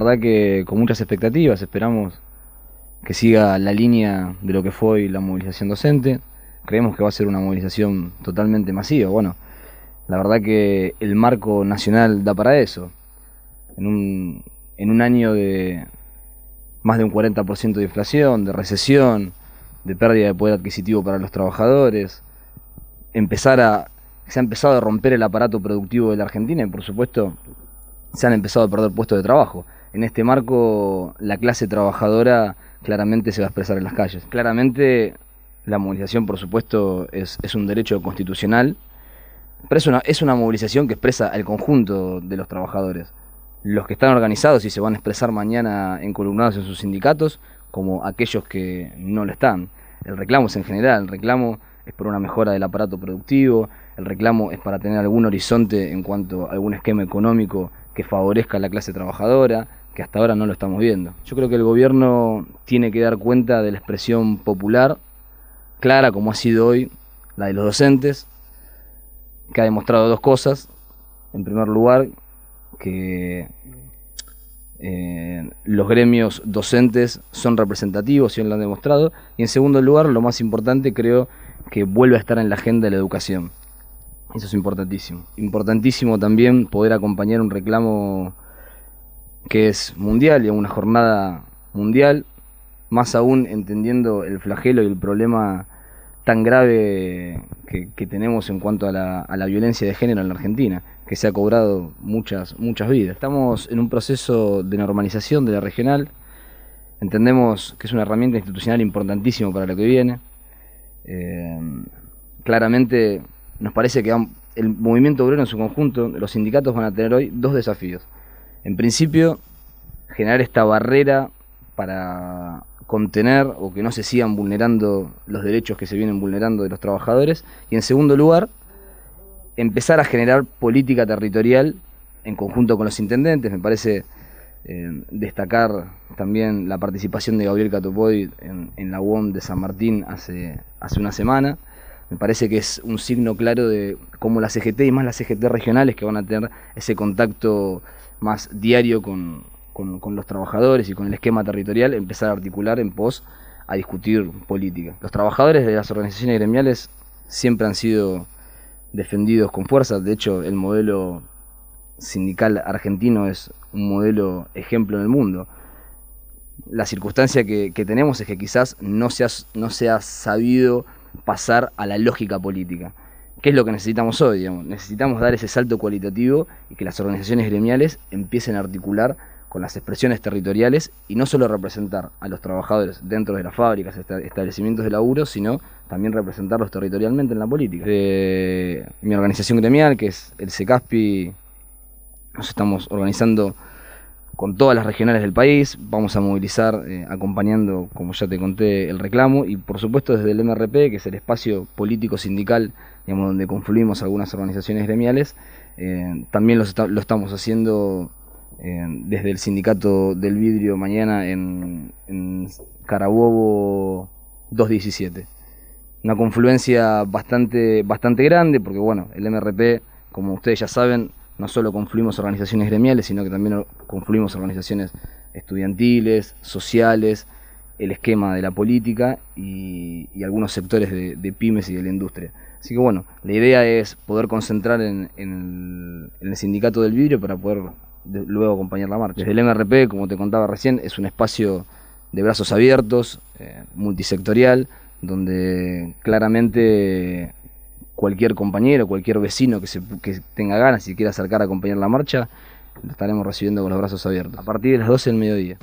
La verdad que con muchas expectativas, esperamos que siga la línea de lo que fue la movilización docente. Creemos que va a ser una movilización totalmente masiva. Bueno, la verdad que el marco nacional da para eso. En un, en un año de más de un 40% de inflación, de recesión, de pérdida de poder adquisitivo para los trabajadores, empezar a, se ha empezado a romper el aparato productivo de la Argentina y por supuesto se han empezado a perder puestos de trabajo en este marco la clase trabajadora claramente se va a expresar en las calles. Claramente la movilización, por supuesto, es, un derecho constitucional, pero es una, es una movilización que expresa el conjunto de los trabajadores. Los que están organizados y se van a expresar mañana encolumnados en sus sindicatos, como aquellos que no lo están. El reclamo es en general, el reclamo es por una mejora del aparato productivo, el reclamo es para tener algún horizonte en cuanto a algún esquema económico que favorezca a la clase trabajadora, que hasta ahora no lo estamos viendo. Yo creo que el gobierno tiene que dar cuenta de la expresión popular, clara como ha sido hoy, la de los docentes, que ha demostrado dos cosas. En primer lugar, que eh, los gremios docentes son representativos y lo han demostrado. Y en segundo lugar, lo más importante, creo que vuelve a estar en la agenda de la educación. Eso es importantísimo. Importantísimo también poder acompañar un reclamo que es mundial y una jornada mundial, más aún entendiendo el flagelo y el problema tan grave que, tenemos en cuanto a la, violencia de género en la Argentina, que se ha cobrado muchas, muchas vidas. Estamos en un proceso de normalización de la regional, entendemos que es una herramienta institucional importantísima para lo que viene. Eh, claramente nos parece que el movimiento obrero en su conjunto, los sindicatos van a tener hoy dos desafíos en principio, generar esta barrera para contener o que no se sigan vulnerando los derechos que se vienen vulnerando de los trabajadores. Y en segundo lugar, empezar a generar política territorial en conjunto con los intendentes. Me parece eh, destacar también la participación de Gabriel Catopoy en, la UOM de San Martín hace, hace una semana. Me parece que es un signo claro de cómo la CGT y más las CGT regionales que van a tener ese contacto más diario con, los trabajadores y con el esquema territorial, empezar a articular en pos a discutir política. Los trabajadores de las organizaciones gremiales siempre han sido defendidos con fuerza. De hecho, el modelo sindical argentino es un modelo ejemplo en el mundo. La circunstancia que, tenemos es que quizás no se no se ha sabido pasar a la lógica política. ¿Qué es lo que necesitamos hoy? Necesitamos dar ese salto cualitativo y que las organizaciones gremiales empiecen a articular con las expresiones territoriales y no solo representar a los trabajadores dentro de las fábricas, establecimientos de laburo, sino también representarlos territorialmente en la política. Eh, mi organización gremial, que es el CECASPI nos estamos organizando con todas las regionales del país. Vamos a movilizar eh, acompañando, como ya te conté, el reclamo y por supuesto desde el MRP, que es el espacio político sindical, digamos, donde confluimos algunas organizaciones gremiales, eh, también lo, estamos haciendo eh, desde el sindicato del vidrio mañana en, Carabobo 217. Una confluencia bastante, bastante grande, porque bueno, el MRP, como ustedes ya saben, no solo confluimos organizaciones gremiales, sino que también confluimos organizaciones estudiantiles, sociales, el esquema de la política y, algunos sectores de, pymes y de la industria. Así que bueno, la idea es poder concentrar en, el, sindicato del vidrio para poder luego acompañar la marcha. Desde el MRP, como te contaba recién, es un espacio de brazos abiertos, eh, multisectorial, donde claramente cualquier compañero, cualquier vecino que, se, tenga ganas y quiera acercar a acompañar la marcha, lo estaremos recibiendo con los brazos abiertos. A partir de las 12 del mediodía.